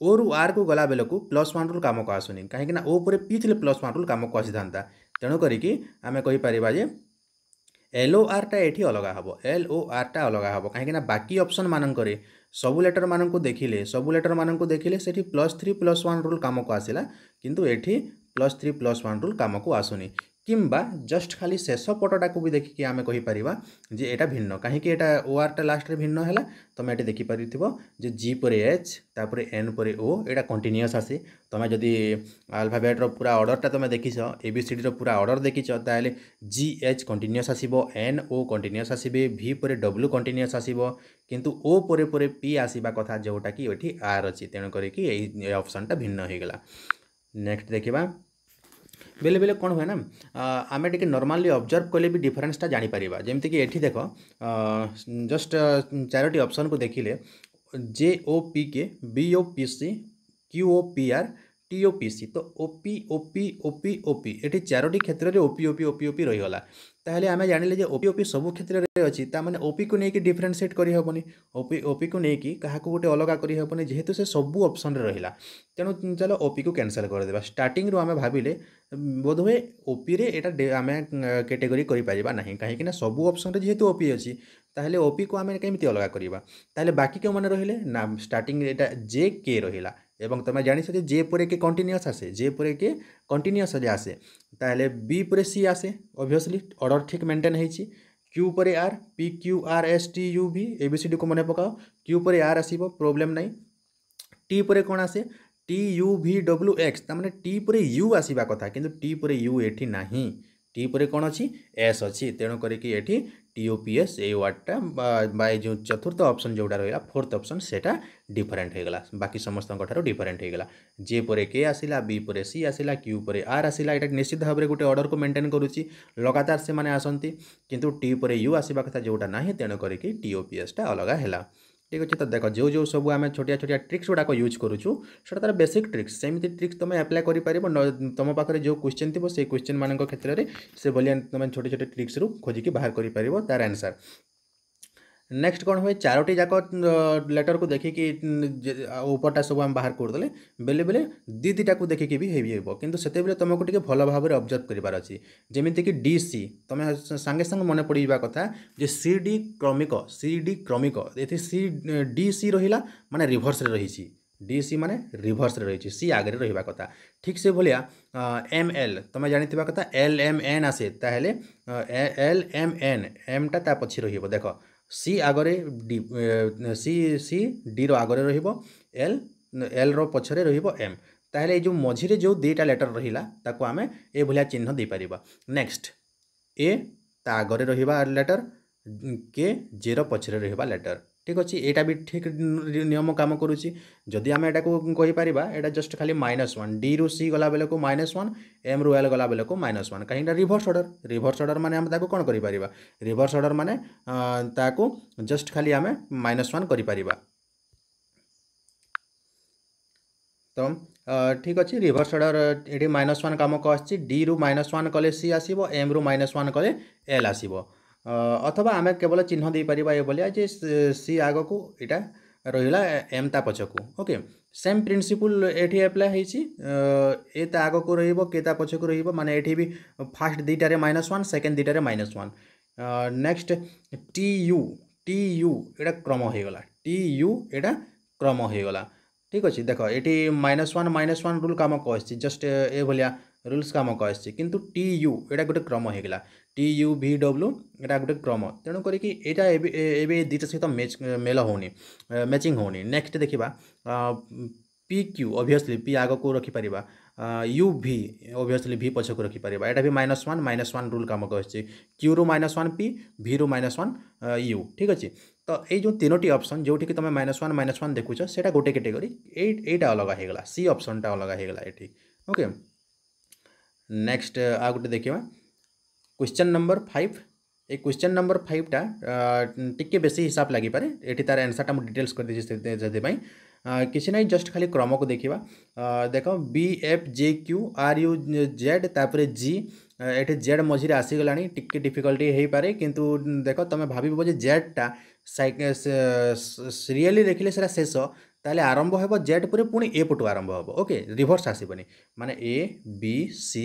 ଓ ରୁ ଆର୍କୁ ଗଲା ବେଳକୁ ପ୍ଲସ୍ ୱାନ୍ ରୁଲ୍ କାମକୁ ଆସୁନି କାହିଁକିନା ଓ ଉପରେ ପି ଥିଲେ ପ୍ଲସ୍ ୱାନ୍ ରୁଲ୍ କାମକୁ ଆସିଥାନ୍ତା ତେଣୁ କରିକି ଆମେ କହିପାରିବା ଯେ ଏଲ୍ ଓ ଆର୍ଟା ଏଠି ଅଲଗା ହେବ ଏଲ୍ ଓ ଆର୍ଟା ଅଲଗା ହେବ କାହିଁକିନା ବାକି ଅପସନ୍ ମାନଙ୍କରେ ସବୁ ଲେଟର୍ମାନଙ୍କୁ ଦେଖିଲେ ସବୁ ଲେଟର୍ମାନଙ୍କୁ ଦେଖିଲେ ସେଠି plus three plus one rule କାମକୁ ଆସିଲା କିନ୍ତୁ ଏଠି plus three plus one rule କାମକୁ ଆସୁନି କିମ୍ବା ଜଷ୍ଟ ଖାଲି ଶେଷ ପଟଟାକୁ ବି ଦେଖିକି ଆମେ କହିପାରିବା ଯେ ଏଇଟା ଭିନ୍ନ କାହିଁକି ଏଇଟା ଓ ଆର୍ଟା ଲାଷ୍ଟରେ ଭିନ୍ନ ହେଲା ତୁମେ ଏଠି ଦେଖିପାରୁଥିବ ଯେ ଜି ପରେ ଏଚ୍ ତାପରେ ଏନ୍ ପରେ ଓ ଏଇଟା କଣ୍ଟିନ୍ୟୁଅସ୍ ଆସେ ତୁମେ ଯଦି ଆଲଫାବେଟ୍ର ପୁରା ଅର୍ଡ଼ରଟା ତୁମେ ଦେଖିଛ ଏ ବି ସି ଡିର ପୁରା ଅର୍ଡ଼ର ଦେଖିଛ ତାହେଲେ ଜି ଏଚ୍ କଣ୍ଟିନ୍ୟୁଅସ୍ ଆସିବ ଏନ୍ ଓ କଣ୍ଟିନ୍ୟୁଅସ୍ ଆସିବେ ଭି ପରେ ଡବ୍ଲୁ କଣ୍ଟିନ୍ୟୁଅସ୍ ଆସିବ କିନ୍ତୁ ଓ ପରେ ପରେ ପି ଆସିବା କଥା ଯେଉଁଟାକି ଏଠି ଆର୍ ଅଛି ତେଣୁ କରିକି ଏଇ ଅପସନ୍ଟା ଭିନ୍ନ ହୋଇଗଲା ନେକ୍ସଟ ଦେଖିବା ବେଲେ ବେଲେ କ'ଣ ହୁଏ ନା ଆମେ ଟିକେ ନର୍ମାଲି ଅବଜର୍ଭ କଲେ ବି ଡିଫରେନ୍ସଟା ଜାଣିପାରିବା ଯେମିତିକି ଏଠି ଦେଖ ଜଷ୍ଟ ଚାରୋଟି ଅପସନ୍କୁ ଦେଖିଲେ J O P K B O P C Q O P R T O P C তো ওপি ওপি ওপি ওপি এটি চারোটি ক্ষেত্রে ওপি ওপি ওপি ওপি রহিগলা তাহলে আমি জাঁলে যে ওপি ওপি সবু ক্ষেত্রে অছি তা মানে ওপি কু নেই ডিফরেনসিয়েট করিহবনি ওপি ওপি কু নেই কাহকু গোটে অলগা করিহবনি যেহেতু সে সবু অপসনরে রহিলা তেণু চলো ওপি কু ক্যানসেল করেদেবা স্টার্টিং রু আমি ভাবিলে ବୋଧହୁଏ ଓପିରେ ଏଇଟା ଆମେ କ୍ୟାଟେଗୋରୀ କରିପାରିବା ନାହିଁ କାହିଁକି ନା ସବୁ ଅପସନ୍ରେ ଯେହେତୁ ଓପି ଅଛି ତାହେଲେ ଓପିକୁ ଆମେ କେମିତି ଅଲଗା କରିବା ତାହେଲେ ବାକି କେଉଁମାନେ ରହିଲେ ନା ଷ୍ଟାର୍ଟିଂ ଏଇଟା ଜେ କେ ରହିଲା এবং તમે જાણી શકો જે પૂરે કે કન્ટિન્યુઅસ હશે જે પૂરે કે કન્ટિન્યુઅસ જ હશે તાહેલે બી પૂરે સી હશે ઓબ્વિયસલી ઓર્ડર ઠીક મેન્ટેન ହେଇଛି ક્યુ ପରେ R P Q R S T U ભી એબીસીડીକୁ મને પકાઓ ક્યુ ପରେ આર ଆସିବ પ્ରୋબ્લેમ નહીં ટી ପରେ କ'ଣ ଆସେ T U V W X ତାମାନେ ଟି ପରେ ୟୁ ଆସିବା କଥା କିନ୍ତୁ ଟି ପରେ ୟୁ ଏଠି ନାହିଁ टी पर कौन अच्छी एस अच्छी तेणुकर টিওপিএস এই ওয়ার্ডটা বা এই যে চতুর্থ অপসন যেটা রহিলা ফোর্থ অপসন সেটা ডিফরেন্ট হয়েগলা বাকি সমস্ত ডিফরেন্ট হয়েগলা জে পরে কে আসিলা বি পরে সি আসিলা কিউ পরে আর আসিলা এটা নিশ্চিত ভাবে গোটে অর্ডরক মেন্টেন করুছি লগাতার সে আসতে কিন্তু টি পরে ইউ আসবা কথা যেটা না তেণু করি টিওপিএসটা অলগা হলা ঠিক ଅଛି ତ ଦେଖ ଯେଉଁ ଯେଉଁ ସବୁ ଆମେ ଛୋଟିଆ ଛୋଟିଆ ଟ୍ରିକ୍ସ ଗୁଡ଼ାକ ୟୁଜ୍ କରୁଛୁ ସେଇଟା ତା'ର ବେସିକ୍ ଟ୍ରିକ୍ସ ସେମିତି ଟ୍ରିକ୍ସ ତୁମେ ଆପ୍ଲାଏ କରିପାରିବ ତୁମ ପାଖରେ ଯେଉଁ କ୍ୱେଶ୍ଚିନ୍ ଥିବ ସେଇ କ୍ୱେଶ୍ଚିନ୍ମାନଙ୍କ କ୍ଷେତ୍ରରେ ସେ ଭଳିଆ ତୁମେ ଛୋଟ ଛୋଟ ଟ୍ରିକ୍ସରୁ ଖୋଜିକି ବାହାର କରିପାରିବ ତା'ର ଆନ୍ସର୍ ନେକ୍ସଟ କ'ଣ ହୁଏ ଚାରୋଟି ଯାକ ଲେଟର୍କୁ ଦେଖିକି ଉପରଟା ସବୁ ଆମେ ବାହାର କରିଦେଲେ ବେଳେ ବେଳେ ଦୁଇ ଦୁଇଟାକୁ ଦେଖିକି ବି ହେଇଯିବ କିନ୍ତୁ ସେତେବେଳେ ତୁମକୁ ଟିକେ ଭଲ ଭାବରେ ଅବଜର୍ଭ କରିବାର ଅଛି ଯେମିତିକି ଡି ସି ତୁମେ ସାଙ୍ଗେ ସାଙ୍ଗେ ମନେ ପଡ଼ିଯିବା କଥା ଯେ ସି ଡି କ୍ରମିକ ସି ଡି କ୍ରମିକ ଏଠି ସି ଡି ସି ରହିଲା ମାନେ ରିଭର୍ସରେ ରହିଛି ଡି ସି ମାନେ ରିଭର୍ସରେ ରହିଛି ସି ଆଗରେ ରହିବା କଥା ଠିକ୍ ସେଭଳିଆ ଏମ୍ ଏଲ୍ ତୁମେ ଜାଣିଥିବା କଥା ଏଲ୍ ଏମ୍ ଏନ୍ ଆସେ ତାହେଲେ ଏଲ୍ ଏମ୍ ଏନ୍ ଏମ୍ଟା ତା ପଛରେ ରହିବ ଦେଖ ସି ଆଗରେ ଡି ସି ସି ଡିର ଆଗରେ ରହିବ ଏଲ୍ ଏଲ୍ର ପଛରେ ରହିବ ଏମ୍ ତାହେଲେ ଏଇ ଯେଉଁ ମଝିରେ ଯେଉଁ ଦୁଇଟା ଲେଟର୍ ରହିଲା ତାକୁ ଆମେ ଏଭଳିଆ ଚିହ୍ନ ଦେଇପାରିବା ନେକ୍ସଟ ଏ ତା ଆଗରେ ରହିବା ଲେଟର୍ କେ ଜେର ପଛରେ ରହିବା ଲେଟର୍ ଠିକ୍ ଅଛି ଏଇଟା ବି ଠିକ୍ ନିୟମ କାମ କରୁଛି ଯଦି ଆମେ ଏଟାକୁ କହିପାରିବା ଏଇଟା ଜଷ୍ଟ ଖାଲି ମାଇନସ୍ ୱାନ୍ ଡିରୁ ସି ଗଲାବେଳକୁ ମାଇନସ୍ ୱାନ୍ ଏମ୍ରୁ ଏଲ୍ ଗଲାବେଳକୁ ମାଇନସ୍ ୱାନ୍ କାହିଁକିନା ରିଭର୍ସ ଅର୍ଡ଼ର ରିଭର୍ସ ଅର୍ଡ଼ର ମାନେ ଆମେ ତାକୁ କ'ଣ କରିପାରିବା ରିଭର୍ସ ଅର୍ଡ଼ର ମାନେ ତାକୁ ଜଷ୍ଟ ଖାଲି ଆମେ ମାଇନସ୍ ୱାନ୍ କରିପାରିବା ତ ଠିକ୍ ଅଛି ରିଭର୍ସ ଅର୍ଡ଼ର ଏଠି ମାଇନସ୍ ୱାନ୍ କାମକୁ ଆସିଛି ଡିରୁ ମାଇନସ୍ ୱାନ୍ କଲେ ସି ଆସିବ ଏମ୍ରୁ ମାଇନସ୍ ୱାନ୍ କଲେ ଏଲ୍ ଆସିବ ଅଥବା ଆମେ କେବଳ ଚିହ୍ନ ଦେଇପାରିବା ଏଭଳିଆ ଯେ ସି ଆଗକୁ ଏଇଟା ରହିଲା ଏମ୍ ତା ପଛକୁ ଓକେ ସେମ୍ ପ୍ରିନ୍ସିପୁଲ୍ ଏଠି ଆପ୍ଲାଏ ହେଇଛି ଏ ତା ଆଗକୁ ରହିବ କେ ତା ପଛକୁ ରହିବ ମାନେ ଏଠି ବି ଫାର୍ଷ୍ଟ ଦୁଇଟାରେ ମାଇନସ୍ ୱାନ୍ ସେକେଣ୍ଡ ଦୁଇଟାରେ minus one next T U T U ଏଇଟା କ୍ରମ ହୋଇଗଲା ଟି ୟୁ ଏଇଟା କ୍ରମ ହୋଇଗଲା ଠିକ୍ ଅଛି ଦେଖ ଏଠି minus one minus one rule କାମ କହିଛି ଜଷ୍ଟ ଏଭଳିଆ ରୁଲ୍ସ କାମ କହିଛି କିନ୍ତୁ ଟି ୟୁ ଏଇଟା ଗୋଟେ କ୍ରମ ହୋଇଗଲା টি ইউ ভি ଡବ୍ଲ୍ୟୁ ଏଇଟା ଗୋଟେ କ୍ରମ ତେଣୁ କରିକି ଏଇଟା ଏବେ ଏବେ ଦୁଇଟା ସହିତ ମ୍ୟାଚ୍ ମେଲ ହେଉନି ମ୍ୟାଚିଂ ହେଉନି ନେକ୍ସଟ ଦେଖିବା ପି କ୍ୟୁ ଅଭିୟସଲି ପି ଆଗକୁ ରଖିପାରିବା ୟୁ ଭି ଅଭିୟସଲି ଭି ପଛକୁ ରଖିପାରିବା ଏଇଟା ବି minus one minus one rule କାମ କରିଛି କ୍ୟୁରୁ ମାଇନସ୍ ୱାନ୍ ପି ଭିରୁ ମାଇନସ୍ ୱାନ୍ ୟୁ ଠିକ୍ ଅଛି ତ ଏଇ ଯେଉଁ ତିନୋଟି ଅପସନ୍ ଯେଉଁଠିକି ତୁମେ ମାଇନସ୍ ୱାନ୍ ମାଇନସ୍ ୱାନ୍ ଦେଖୁଛ ସେଇଟା ଗୋଟେ କାଟେଗୋରୀ ଏଇ ଏଇଟା ଅଲଗା ହେଇଗଲା ସି ଅପସନ୍ଟା ଅଲଗା ହେଇଗଲା ଏଠି ଓକେ ନେକ୍ସଟ ଆଉ ଗୋଟେ ଦେଖିବା কোশ্চেন নম্বর ফাইভ এই কোশ্চেন নম্বর ফাইভটা টিকে বেশি হিসাব লাগিপারে এটি তার আনসারটা মু ডিটেলস করে দিয়েছি সেপাই কিছু নাই জস্ট খালি ক্রমক দেখিবা দেখ B F J Q R U Z তাপরে জি এটি জেড মঝিরে আসিগলানি টিকে ডিফিকল্টি হইপারে কিন্তু দেখ তুমি ভাবিব যে জেডটা রিয়েলি লেখিলে সেটা শেষ ତାହେଲେ ଆରମ୍ଭ ହେବ ଜେଡ୍ ପରେ ପୁଣି ଏ ପଟୁ ଆରମ୍ଭ ହେବ ଓକେ ରିଭର୍ସ ଆସିବନି ମାନେ ଏ ବି ସି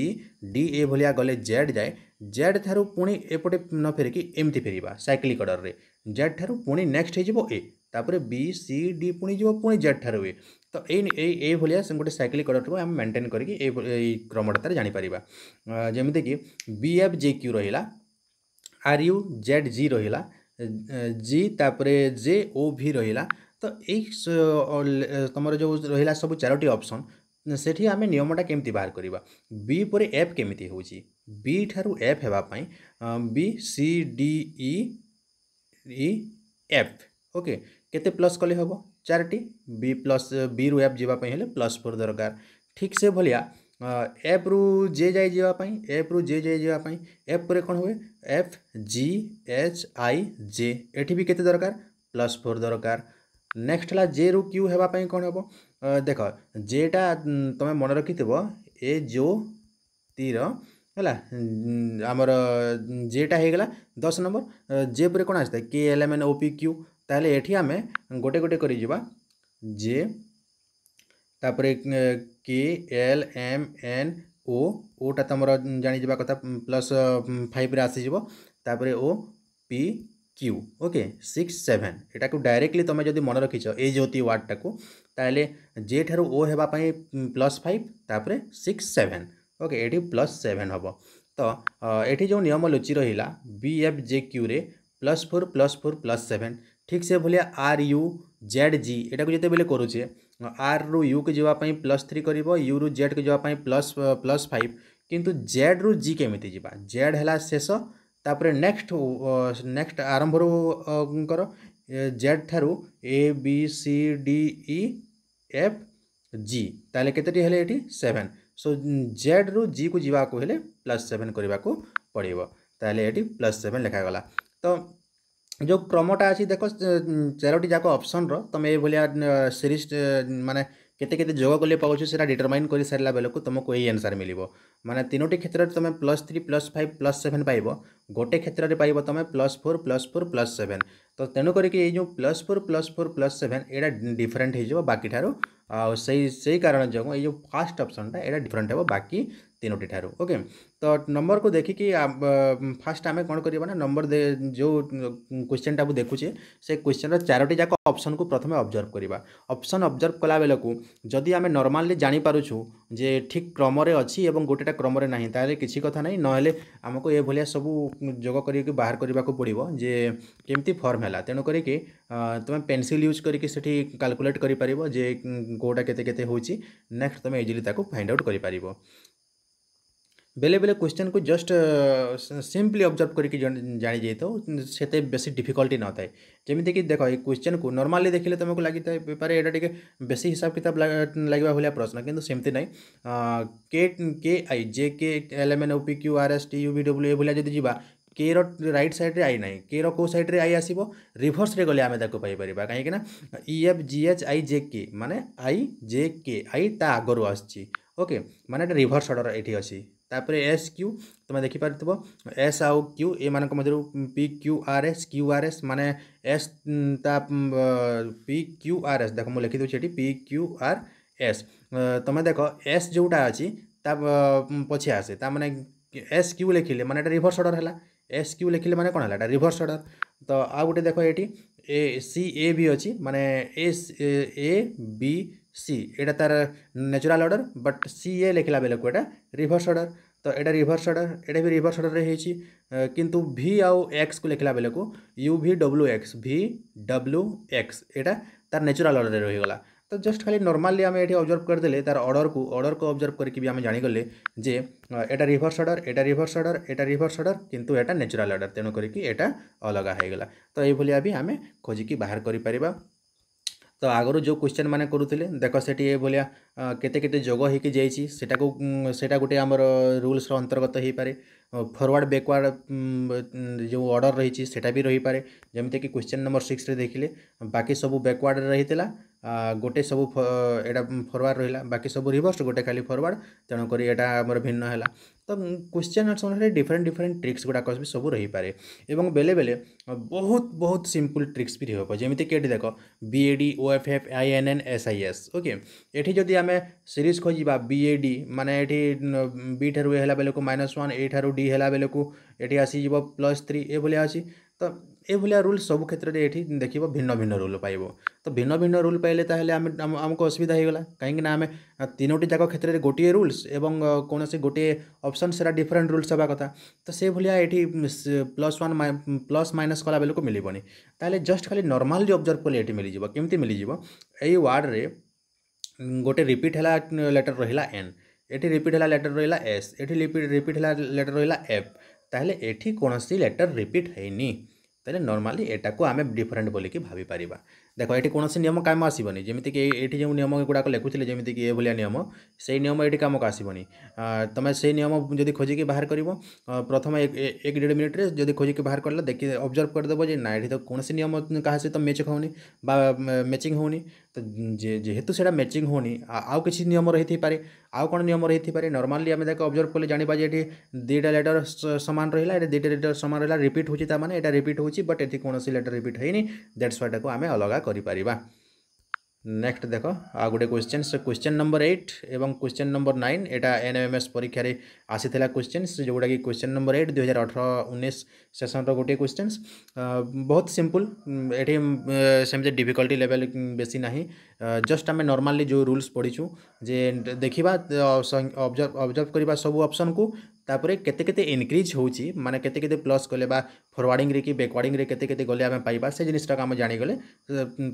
ଡି ଏ ଭଳିଆ ଗଲେ ଜେଡ୍ ଯାଏ ଜେଡ୍ ଠାରୁ ପୁଣି ଏପଟେ ନ ଫେରିକି ଏମିତି ଫେରିବା ସାଇକ୍ଲିକ୍ ଅର୍ଡ଼ରରେ ଜେଡ୍ ଠାରୁ ପୁଣି ନେକ୍ସଟ ହେଇଯିବ ଏ ତାପରେ ବି ସି ଡି ପୁଣି ଯିବ ପୁଣି ଜେଡ୍ ଠାରୁ ଏ ତ ଏଇ ଏଇ ଏଇଭଳିଆ ଗୋଟେ ସାଇକ୍ଲିକ୍ ଅର୍ଡ଼ରକୁ ଆମେ ମେଣ୍ଟେନ୍ କରିକି ଏଇ କ୍ରମଟାରେ ଜାଣିପାରିବା ଯେମିତିକି ବି ଏଫ୍ ଜେ କ୍ୟୁ ରହିଲା ଆର୍ ୟୁ ଜେଡ୍ ଜି ରହିଲା ଜି ତାପରେ ଜେ ଓ ଭି ରହିଲା ତ ଏଇ ତୁମର ଯେଉଁ ରହିଲା ସବୁ ଚାରୋଟି ଅପସନ୍ ସେଠି ଆମେ ନିୟମଟା କେମିତି ବାହାର କରିବା ବି ପରେ ଏଫ୍ କେମିତି ହେଉଛି ବି ଠାରୁ ଏଫ୍ ହେବା ପାଇଁ B C D E E F okay କେତେ ପ୍ଲସ୍ କଲେ ହେବ ଚାରିଟି ବି ପ୍ଲସ୍ ବିରୁ ଏଫ୍ ଯିବା ପାଇଁ ହେଲେ ପ୍ଲସ୍ ଫୋର୍ ଦରକାର ଠିକ୍ ସେ ଭଳିଆ ଏଫ୍ରୁ ଜେ ଯାଇ ଯିବା ପାଇଁ ଏଫ୍ରୁ ଜେ ଯାଇ ଯିବା ପାଇଁ ଏଫ୍ ପରେ କ'ଣ ହୁଏ F G H I J ଏଠି ବି କେତେ ଦରକାର ପ୍ଲସ୍ ଫୋର୍ ଦରକାର ନେକ୍ସଟ୍ ହେଲା ଜେରୁ କ୍ୟୁ ହେବା ପାଇଁ କ'ଣ ହେବ ଦେଖ ଜେଟା ତୁମେ ମନେ ରଖିଥିବ ଏ ଜୋ ତୀର ହେଲା ଆମର ଜେଟା ହେଇଗଲା ଦଶ ନମ୍ବର ଜେ ପରେ କ'ଣ ଆସିଥାଏ K L M N O P Q ତାହେଲେ ଏଠି ଆମେ ଗୋଟେ ଗୋଟେ କରି ଯିବା ଜେ ତାପରେ K L M N O ଓଟା ତୁମର ଜାଣିଯିବା କଥା ପ୍ଲସ୍ ଫାଇଭ୍ରେ ଆସିଯିବ ତାପରେ O P Q okay six seven এটাকে ডাইরেক্টলি তুমি যদি মনে রাখিছ এই জ্যোতি ওয়ার্ডটাকে তাহলে জে ঠার ও হওয়া প্লস ফাইভ তাপরে সিক্স সেভেন ওকে এটি প্লস সেভেন হব তো এটি যে নিয়ম লুচি রহিলা বি এফ জে কিউরে plus four plus four plus seven ঠিক সেভাবে আর ইউ জেড জি এটা যেতবে করুছে আর রু ইউ কু যাওয়া প্লস থ্রি করব ইউ রু জেড কু যাওয়া প্লস প্লস ফাইভ কিন্তু জেড রু জি কেমি যা জেড হল শেষ ତାପରେ ନେକ୍ସଟ୍ ନେକ୍ସଟ୍ ଆରମ୍ଭରୁ କର ଜେଡ଼୍ ଠାରୁ A B C D E F G ତାହେଲେ କେତେଟି ହେଲେ ଏଠି ସେଭେନ୍ ସୋ ଜେଡ଼୍ରୁ ଜିକୁ ଯିବାକୁ ହେଲେ ପ୍ଲସ୍ ସେଭେନ୍ କରିବାକୁ ପଡ଼ିବ ତାହେଲେ ଏଠି ପ୍ଲସ୍ ସେଭେନ୍ ଲେଖାଗଲା ତ ଯେଉଁ କ୍ରମଟା ଅଛି ଦେଖ ତେରଟି ଯାକ ଅପସନ୍ର ତୁମେ ଏଇଭଳିଆ ସିରିଜ୍ ମାନେ କେତେ କେତେ ଯୋଗ କଲେ ପାଉଛୁ ସେଇଟା ଡିଟରମାଇନ୍ କରିସାରିଲା ବେଳକୁ ତୁମକୁ ଏଇ ଆନ୍ସର୍ ମିଳିବ ମାନେ ତିନୋଟି କ୍ଷେତ୍ରରେ ତୁମେ plus three plus five plus seven ପାଇବ ଗୋଟେ କ୍ଷେତ୍ରରେ ପାଇବ ତୁମେ plus four plus four plus seven ତ ତେଣୁ କରିକି ଏଇ ଯେଉଁ plus four plus four plus seven ଏଇଟା ଡିଫରେଣ୍ଟ ହେଇଯିବ ବାକିଠାରୁ ଆଉ ସେଇ ସେଇ କାରଣ ଯୋଗୁଁ ଏଇ ଯେଉଁ ଫାର୍ଷ୍ଟ ଅପସନ୍ଟା ଏଇଟା ଡିଫରେଣ୍ଟ ହେବ ବାକି तीनोटी ठार ओके तो नंबर को देखिकी फास्ट आम कौन करा नंबर जो क्वेश्चन टाक देखुचे से क्वेश्चन रारोटी जाक अप्सन को प्रथम अब्जर्व करवा अप्सन अब्जर्व कला बेलू जदि आम नर्माली जापु जे ठीक क्रम अच्छी गोटेटा क्रम किसी कथ नहीं ना आमको ये भाया सब जोग कर बाहर करने को पड़ो जे केमती फर्म है तेणुक तुम पेनसिल यूज करके कर जे कौटा के नेक्स्ट तुम इजिली फाइंड आउट कर बेले बेले क्वेश्चन को जस्ट सिंपली ऑब्जर्व करके जाणी जाए तो से बेस डिफिकल्टी न थाए जमीक देख ये क्वेश्चन को नर्माली देखे तुमको लगी था बेपार यहाँ टे बेस हिसाब किताब लगे भाया प्रश्न कितना सेमती ना के के I J K L M N O P Q R S T U V W ए भाया जब जा के रईट सैड्रे आई ना के रो सैड्रे आई आसो रिभर्स गले आम पाइपर कहीं इ एफ जि एच आई जे के मानने आई जे के आई ता आगर आसचे ओके रिभर्स अर्डर ये अच्छी ତାପରେ ଏସ୍ କ୍ୟୁ ତୁମେ ଦେଖିପାରିଥିବ ଏସ୍ ଆଉ କ୍ୟୁ ଏମାନଙ୍କ ମଧ୍ୟରୁ P Q R S Q R S ମାନେ ଏସ୍ ତା ପି କ୍ୟୁ ଆର୍ ଏସ୍ ଦେଖ ମୁଁ ଲେଖିଦେଉଛି ଏଠି ପି କ୍ୟୁ ଆର୍ ଏସ୍ ତୁମେ ଦେଖ ଏସ୍ ଯେଉଁଟା ଅଛି ତା ପଛେ ଆସେ ତା ମାନେ ଏସ୍ କ୍ୟୁ ଲେଖିଲେ ମାନେ ଏଇଟା ରିଭର୍ସ ଅର୍ଡ଼ର ହେଲା ଏସ୍ କ୍ୟୁ ଲେଖିଲେ ମାନେ କ'ଣ ହେଲା ଏଇଟା ରିଭର୍ସ ଅର୍ଡ଼ର ତ ଆଉ ଗୋଟେ ଦେଖ ଏଠି ଏ ସି ଏ ବି ଅଛି ମାନେ ଏ ଏ ବି सी এটা तार natural order but C A লেখিলা বেলকু এটা रिभर्स अर्डर तो এটা रिभर्स अर्डर ये भी रिभर्स अर्डर হয়েছি কিন্তু ভি আউ এক্স কু লেখিলা বেলকু U V W X V W X এটা তার ন্যাচুরাল অর্ডরে রহিগলা तो जस्ट खाली नर्माली आम ये अब्जर्व करदे तार अर्डर को अर्डर को अब्जर्व करके भी आम जाणीगले जे रिभर्स अर्डर एटा रिभर्स अर्डर एटा रिभर्स अर्डर किंतु एटा नेचुराल अर्डर तेणुकरी एटा अलग होगा तो यही भी आम खोजिकी बाहर कर ତ ଆଗରୁ ଯେଉଁ କୋଶ୍ଚିନ୍ ମାନେ କରୁଥିଲେ ଦେଖ ସେଠି ଏଭଳିଆ କେତେ କେତେ ଯୋଗ ହେଇକି ଯାଇଛି ସେଟାକୁ ସେଇଟା ଗୋଟେ ଆମର ରୁଲ୍ସର ଅନ୍ତର୍ଗତ ହେଇପାରେ ଫରୱାର୍ଡ଼ ବ୍ୟାକୱାର୍ଡ଼ ଯେଉଁ ଅର୍ଡ଼ର ରହିଛି ସେଇଟା ବି ରହିପାରେ ଯେମିତିକି କୋଶ୍ଚିନ୍ ନମ୍ବର ସିକ୍ସରେ ଦେଖିଲେ ବାକି ସବୁ ବ୍ୟାକୱାର୍ଡ଼ରେ ରହିଥିଲା ଗୋଟେ ସବୁ ଏଇଟା ଫରୱାର୍ଡ଼ ରହିଲା ବାକି ସବୁ ରିଭର୍ସ ଗୋଟେ ଖାଲି ଫରୱାର୍ଡ଼ ତେଣୁକରି ଏଇଟା ଆମର ଭିନ୍ନ ହେଲା ତ କ୍ୱେଶ୍ଚନ୍ ଆନ୍ସର୍ ଅନୁସାରେ ଡିଫରେଣ୍ଟ ଡିଫରେଣ୍ଟ ଟ୍ରିକ୍ସ ଗୁଡ଼ାକ ବି ସବୁ ରହିପାରେ ଏବଂ ବେଳେ ବେଳେ ବହୁତ ବହୁତ ସିମ୍ପଲ୍ ଟ୍ରିକ୍ସ ବି ରହିବ ଯେମିତିକି ଏଠି ଦେଖ B A D O F F I N N S I S okay ଏଠି ଯଦି ଆମେ ସିରିଜ୍ ଖୋଜିବା ବି ଏ ଡି ମାନେ ଏଠି ବି ଠାରୁ ଏ ହେଲା ବେଳକୁ ମାଇନସ୍ ୱାନ୍ ଏ ଠାରୁ ଡି ହେଲା ବେଳକୁ ଏଠି ଆସିଯିବ ପ୍ଲସ୍ ଥ୍ରୀ ଏଭଳିଆ ଅଛି ତ ଏଭଳିଆ ରୁଲ୍ ସବୁ କ୍ଷେତ୍ରରେ ଏଠି ଦେଖିବ ଭିନ୍ନ ଭିନ୍ନ ରୁଲ୍ ପାଇବ ତ ଭିନ୍ନ ଭିନ୍ନ ରୁଲ୍ ପାଇଲେ ତାହେଲେ ଆମେ ଆମକୁ ଅସୁବିଧା ହେଇଗଲା କାହିଁକିନା ଆମେ ତିନୋଟି ଯାକ କ୍ଷେତ୍ରରେ ଗୋଟିଏ ରୁଲ୍ସ ଏବଂ କୌଣସି ଗୋଟିଏ ଅପସନ୍ ସେଟା ଡିଫରେଣ୍ଟ ରୁଲ୍ସ ହେବା କଥା ତ ସେଭଳିଆ ଏଠି ପ୍ଲସ୍ ୱାନ୍ ପ୍ଲସ୍ ମାଇନସ୍ କଲା ବେଳକୁ ମିଳିବନି ତାହେଲେ ଜଷ୍ଟ ଖାଲି ନର୍ମାଲି ଅବଜର୍ଭ କଲେ ଏଠି ମିଳିଯିବ କେମିତି ମିଳିଯିବ ଏଇ ୱାର୍ଡ଼ରେ ଗୋଟେ ରିପିଟ୍ ହେଲା ଲେଟର୍ ରହିଲା ଏନ୍ ଏଠି ରିପିଟ୍ ହେଲା ଲେଟର୍ ରହିଲା ଏସ୍ ଏଠି ରିପିଟ୍ ରିପିଟ୍ ହେଲା ଲେଟର୍ ରହିଲା ଏଫ୍ ତାହେଲେ ଏଠି କୌଣସି ଲେଟର୍ ରିପିଟ୍ ହେଇନି ତାହେଲେ ନର୍ମାଲି ଏଟାକୁ ଆମେ ଡିଫରେଣ୍ଟ ବୋଲିକି ଭାବିପାରିବା ଦେଖ ଏଠି କୌଣସି ନିୟମ କାମ ଆସିବନି ଯେମିତିକି ଏଠି ଯେଉଁ ନିୟମ ଗୁଡ଼ାକ ଲେଖୁଥିଲେ ଯେମିତିକି ଏଭଳିଆ ନିୟମ ସେଇ ନିୟମ ଏଠି କାମକୁ ଆସିବନି ତୁମେ ସେଇ ନିୟମ ଯଦି ଖୋଜିକି ବାହାର କରିବ ପ୍ରଥମେ ଏକ ଦେଢ଼ ମିନିଟ୍ରେ ଯଦି ଖୋଜିକି ବାହାର କଲା ଦେଖି ଅବଜର୍ଭ କରିଦେବ ଯେ ନା ଏଠି ତ କୌଣସି ନିୟମ କାହା ସହିତ ମ୍ୟାଚ୍ ହେଉନି ବା ମ୍ୟାଚିଂ ହେଉନି ତ ଯେହେତୁ ସେଇଟା ମ୍ୟାଚିଂ ହେଉନି ଆଉ କିଛି ନିୟମ ରହିଥାଇପାରେ ଆଉ କ'ଣ ନିୟମ ରହିଥାଇପାରେ ନର୍ମାଲି ଆମେ ତାକୁ ଅବଜର୍ଭ କଲେ ଜାଣିବା ଯେ ଏଠି ଦୁଇଟା ଲେଟର୍ ସମାନ ରହିଲା ଏଠି ଦୁଇଟା ଲେଟର୍ ସମାନ ରହିଲା ରିପିଟ୍ ହେଉଛି ତା'ମାନେ ଏଇଟା ରିପିଟ୍ ହେଉଛି ବଟ୍ ଏଠି କୌଣସି ଲେଟର୍ ରିପିଟ୍ ହେଇନି ଦ୍ୟାଟ୍ସ ୱାଇ ତାକୁ ଆମେ ଅଲଗା करपर नेक्स्ट देख आ गोटे क्वेश्चन से क्वेश्चन नंबर एट एवं क्वेश्चन नंबर नाइन एटा एन एम एस परीक्षा आसी क्वेश्चन से जोटा कि क्वेश्चन नंबर एट दुई हजार अठर उन्नीस सेसन रोटे क्वेश्चन बहुत सिंपल एटी सेमती डिफिकल्टी लेवल बेसी ना जस्ट आम नर्माली जो रूल्स पढ़ी छूँ जे देखा अब्जर्व करवा सब अप्सन को ତାପରେ କେତେ କେତେ ଇନକ୍ରିଜ୍ ହେଉଛି ମାନେ କେତେ କେତେ ପ୍ଲସ୍ କଲେ ବା ଫରୱାର୍ଡ଼ିଂରେ କି ବ୍ୟାକୱାର୍ଡ଼ିଂରେ କେତେ କେତେ ଗଲେ ଆମେ ପାଇବା ସେ ଜିନିଷଟାକୁ ଆମେ ଜାଣିଗଲେ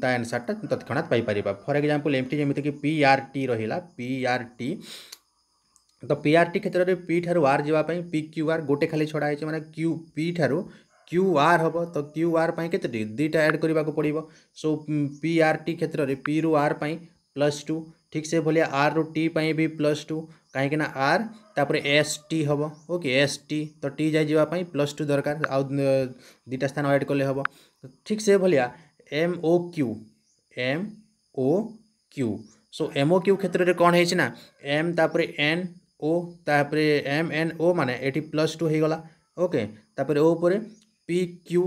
ତା ଆନ୍ସର୍ଟା ତତ୍କ୍ଷଣାତ୍ ପାଇପାରିବା ଫର୍ ଏକ୍ଜାମ୍ପଲ୍ ଏମିତି ଯେମିତିକି ପି ଆର୍ ଟି ରହିଲା ପି ଆର୍ ଟି ତ ପି ଆର୍ ଟି କ୍ଷେତ୍ରରେ ପି ଠାରୁ ଆର୍ ଯିବା ପାଇଁ ପି କ୍ୟୁ ଆର୍ ଗୋଟେ ଖାଲି ଛଡ଼ା ହେଇଛି ମାନେ କ୍ୟୁ ପି ଠାରୁ କ୍ୟୁ ଆର୍ ହେବ ତ କ୍ୟୁ ଆର୍ ପାଇଁ କେତେଟି ଦୁଇଟା ଆଡ଼୍ କରିବାକୁ ପଡ଼ିବ ସୋ ପି ଆର୍ ଟି କ୍ଷେତ୍ରରେ ପିରୁ ଆର୍ ପାଇଁ ପ୍ଲସ୍ ଟୁ ଠିକ୍ ସେଭଳିଆ ଆର୍ରୁ ଟି ପାଇଁ ବି ପ୍ଲସ୍ ଟୁ କାହିଁକିନା ଆର୍ তাপরে এস টি হব ওকে এস টি তো টি যাই যাওয়া পাই প্লস টু দরকার আউ দুইটা স্থান আড কলে হব ঠিক সে ভালিয়া M O Q M O Q so M O Q ক্ষেত্রে কণ হয়েছে না এম তাপরে এন ও তাপরে এম এন ও মানে এটি প্লস টু হয়ে গলা ওকে তাপরে ও উপরে পি কিউ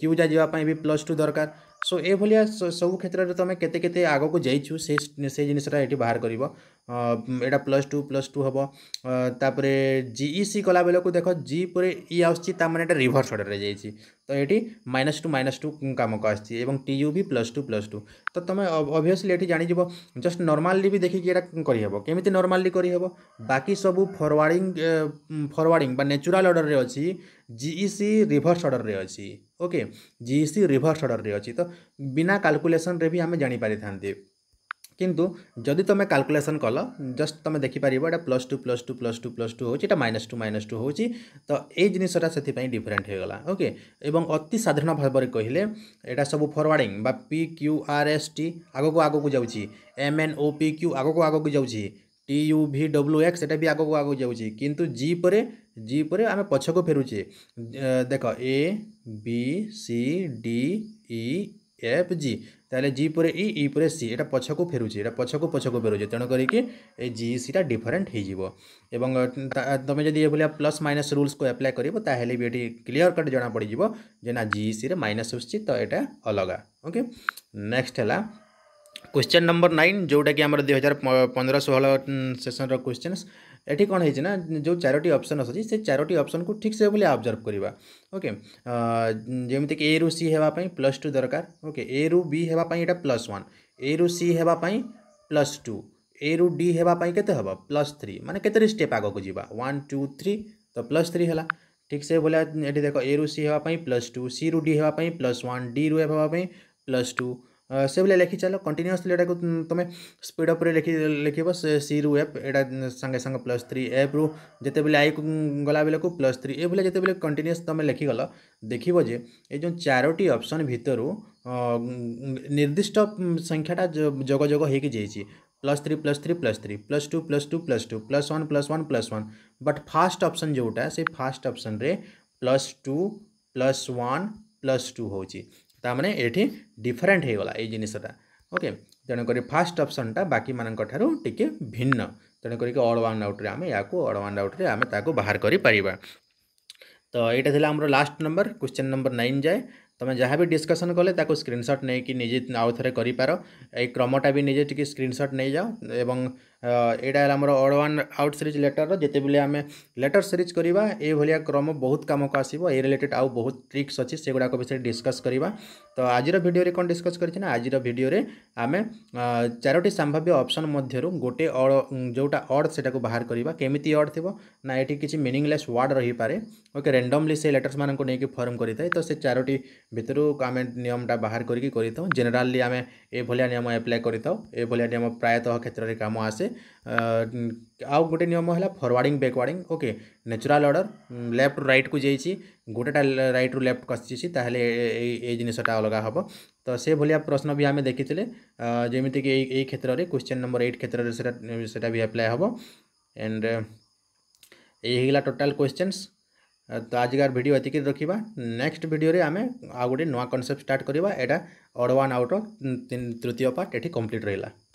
কিউ যা যাওয়া পাই বি প্লস টু দরকার ସୋ ଏଭଳିଆ ସବୁ କ୍ଷେତ୍ରରେ ତୁମେ କେତେ କେତେ ଆଗକୁ ଯାଇଛୁ ସେ ସେ ଜିନିଷଟା ଏଠି ବାହାର କରିବ ଏଇଟା ପ୍ଲସ୍ ଟୁ ପ୍ଲସ୍ ଟୁ ହେବ ତାପରେ ଜିଇ ସି କଲାବେଳକୁ ଦେଖ ଜି ପରେ ଇ ଆସୁଛି ତା ମାନେ ଏଇଟା ରିଭର୍ସ ଅର୍ଡ଼ରରେ ଯାଇଛି ତ ଏଠି ମାଇନସ୍ ଟୁ ମାଇନସ୍ ଟୁ କାମକୁ ଆସିଛି ଏବଂ ଟି ୟୁ ବି ପ୍ଲସ୍ ଟୁ ପ୍ଲସ୍ ଟୁ ତ ତୁମେ ଅଭିୟସ୍ଲି ଏଠି ଜାଣିଯିବ ଜଷ୍ଟ ନର୍ମାଲି ବି ଦେଖିକି ଏଇଟା କରିହେବ କେମିତି ନର୍ମାଲି କରିହେବ ବାକି ସବୁ ଫରୱାର୍ଡ଼ିଂ ଫରୱାର୍ଡ଼ିଂ ବା ନ୍ୟାଚୁରାଲ୍ ଅର୍ଡ଼ରରେ ଅଛି ଜିଇ ସି ରିଭର୍ସ ଅର୍ଡ଼ରରେ ଅଛି ओके जीसी रिभर्स अर्डर्रे अच्छी तो बिना काल्कुलेसन भी आम जापारी था किंतु जदि तुम काल्कुलेसन कल जस्ट तुम देखिपर एटा plus two plus two plus two plus two हो माइनस टू माइनस टू हो तो ये जिनटा से डिफरेन्ट होगा ओके एवं अति साधारण भाव में कहले यहाँ सब forwarding P Q R S T आग को आग जाऊँगी M N O P Q आग को आग को जाऊँगी T U V W X এটা ବି ଆଗକୁ ଆଗକୁ ଯାଉଛି କିନ୍ତୁ ଜି ପରେ ଜି ପରେ ଆମେ ପଛକୁ ଫେରୁଛେ ଦେଖ A B C D E F G ତାହେଲେ ଜି ପରେ ଇ ଇ ପରେ ସି ଏଇଟା ପଛକୁ ଫେରୁଛି ଏଇଟା ପଛକୁ ପଛକୁ ଫେରୁଛି ତେଣୁ କରିକି ଏ ଜି ସିଟା ଡିଫରେଣ୍ଟ ହେଇଯିବ ଏବଂ ତୁମେ ଯଦି ଏଭଳିଆ ପ୍ଲସ୍ ମାଇନସ୍ ରୁଲ୍ସକୁ ଆପ୍ଲାଏ କରିବ ତାହେଲେ ବି ଏଠି କ୍ଲିଅର୍ କଟ୍ ଜଣାପଡ଼ିଯିବ ଯେ ନା ଜି ସିରେ ମାଇନସ୍ ଆସୁଛି ତ ଏଇଟା ଅଲଗା ଓକେ ନେକ୍ସଟ ହେଲା क्वेश्चन नंबर नाइन जोटा कि आम दुई हजार पंद्रह षोह सेसन रोश्चिन् ଏଠି କ'ଣ ହେଇଛି ନା ଯେଉଁ ଚାରୋଟି ଅପସନ୍ ଆସୁଛି ସେ ଚାରୋଟି ଅପସନ୍କୁ ଠିକ୍ ସେ ବୋଲି ଅବଜର୍ଭ କରିବା ଓକେ ଯେମିତିକି ଏରୁ ସି ହେବା ପାଇଁ ପ୍ଲସ୍ ଟୁ ଦରକାର ଓକେ ଏରୁ ବି ହେବା ପାଇଁ ଏଇଟା ପ୍ଲସ୍ ୱାନ୍ ଏରୁ ସି ହେବା ପାଇଁ ପ୍ଲସ୍ ଟୁ ଏରୁ ଡି ହେବା ପାଇଁ କେତେ ହେବ ପ୍ଲସ୍ ଥ୍ରୀ ମାନେ କେତେଟି ଷ୍ଟେପ୍ ଆଗକୁ ଯିବା ୱାନ୍ ଟୁ ଥ୍ରୀ ତ ପ୍ଲସ୍ ଥ୍ରୀ ହେଲା ଠିକ୍ ସେ ଭଳିଆ ଏଠି ଦେଖ ଏରୁ ସି ହେବା ପାଇଁ ପ୍ଲସ୍ ଟୁ ସିରୁ ଡି ହେବା ପାଇଁ ପ୍ଲସ୍ ୱାନ୍ ଡିରୁ ହେବା ପାଇଁ ପ୍ଲସ୍ ଟୁ से भाया लिखी चल कंटिन्यूसली तुम स्पीडअप लिखे सी रु एफ एटा संगे सांगे प्लस थ्री एफ रु जिते बिल आई गला बेलू प्लस थ्री ए भाया जिते बिल कंटिन्यूस तुम लिखीगल देखिए ये जो चारोट अप्सन भितर निर्दिष्ट संख्याटा जग जग हो plus three plus three plus three plus two plus two plus two plus one plus one plus one but first option जोटा से first option plus two plus one plus two हो ची। ତାମାନେ ଏଠି ଡିଫରେଣ୍ଟ ହୋଇଗଲା ଏଇ ଜିନିଷଟା ଓକେ ତେଣୁକରି ଫାର୍ଷ୍ଟ ଅପସନ୍ଟା ବାକିମାନଙ୍କଠାରୁ ଟିକେ ଭିନ୍ନ ତେଣୁକରିକି ଅଲ୍ ୱାନ୍ ଆଉଟ୍ରେ ଆମେ ଏହାକୁ ଅଲ୍ ୱାନ୍ ଆଉଟ୍ରେ ଆମେ ତାକୁ ବାହାର କରିପାରିବା ତ ଏଇଟା ଥିଲା ଆମର last number question number nine ଯାଏ ତୁମେ ଯାହା ବି ଡିସ୍କସନ୍ କଲେ ତାକୁ ସ୍କ୍ରିନସଟ୍ ନେଇକି ନିଜେ ଆଉ ଥରେ କରିପାର ଏଇ କ୍ରମଟା ବି ନିଜେ ଟିକେ ସ୍କ୍ରିନସଟ୍ ନେଇଯାଅ ଏବଂ ଏଇଟା ହେଲା ଆମର ଅଡ୍ ୱାନ୍ ଆଉଟ୍ ସିରିଜ୍ ଲେଟର୍ର ଯେତେବେଳେ ଆମେ ଲେଟର୍ ସିରିଜ୍ କରିବା ଏଇଭଳିଆ କ୍ରମ ବହୁତ କାମକୁ ଆସିବ ଏ ରିଲେଟେଡ଼୍ ଆଉ ବହୁତ ଟ୍ରିକ୍ସ ଅଛି ସେଗୁଡ଼ାକ ବିଷୟରେ ଡିସ୍କସ୍ କରିବା ତ ଆଜିର ଭିଡ଼ିଓରେ କ'ଣ ଡିସ୍କସ୍ କରିଛି ନା ଆଜିର ଭିଡ଼ିଓରେ ଆମେ ଚାରୋଟି ସମ୍ଭାବ୍ୟ ଅପସନ୍ ମଧ୍ୟରୁ ଗୋଟେ ଅଡ଼ ଯେଉଁଟା ଅଡ଼୍ ସେଟାକୁ ବାହାର କରିବା କେମିତି ଅଡ଼୍ ଥିବ ନା ଏଠି କିଛି ମିନିଂଲେସ୍ ୱାର୍ଡ଼ ରହିପାରେ ଓକେ ରେଣ୍ଡମଲି ସେ ଲେଟର୍ସମାନଙ୍କୁ ନେଇକି ଫର୍ମ କରିଥାଏ ତ ସେ ଚାରୋଟି ଭିତରୁ ଆମେ ନିୟମଟା ବାହାର କରିକି କରିଥାଉ ଜେନେରାଲି ଆମେ ଏଭଳିଆ ନିୟମ ଆପ୍ଲାଏ କରିଥାଉ ଏଭଳିଆ ନିୟମ ପ୍ରାୟତଃ କ୍ଷେତ୍ରରେ କାମ ଆସେ आउ गोटे नियम है forwarding backwarding okay natural order left right को जाइए गोटेटा रईट रु लेफ्ट को आसी अलग हम तो से भाया प्रश्न भी आम देखी जमीती कि क्षेत्र में क्वेश्चन नंबर एट क्षेत्र से भी आप्लाय हम एंड यहीगला टोटाल क्वेश्चनस तो आजिकार भिड ये रखा नेक्स्ट भिडियो आम आउ गए नुआ कनसेप्ट स्टार्ट करवा यहाँ अड़ वन आउट तृतीय पार्ट ये कम्प्लीट रहा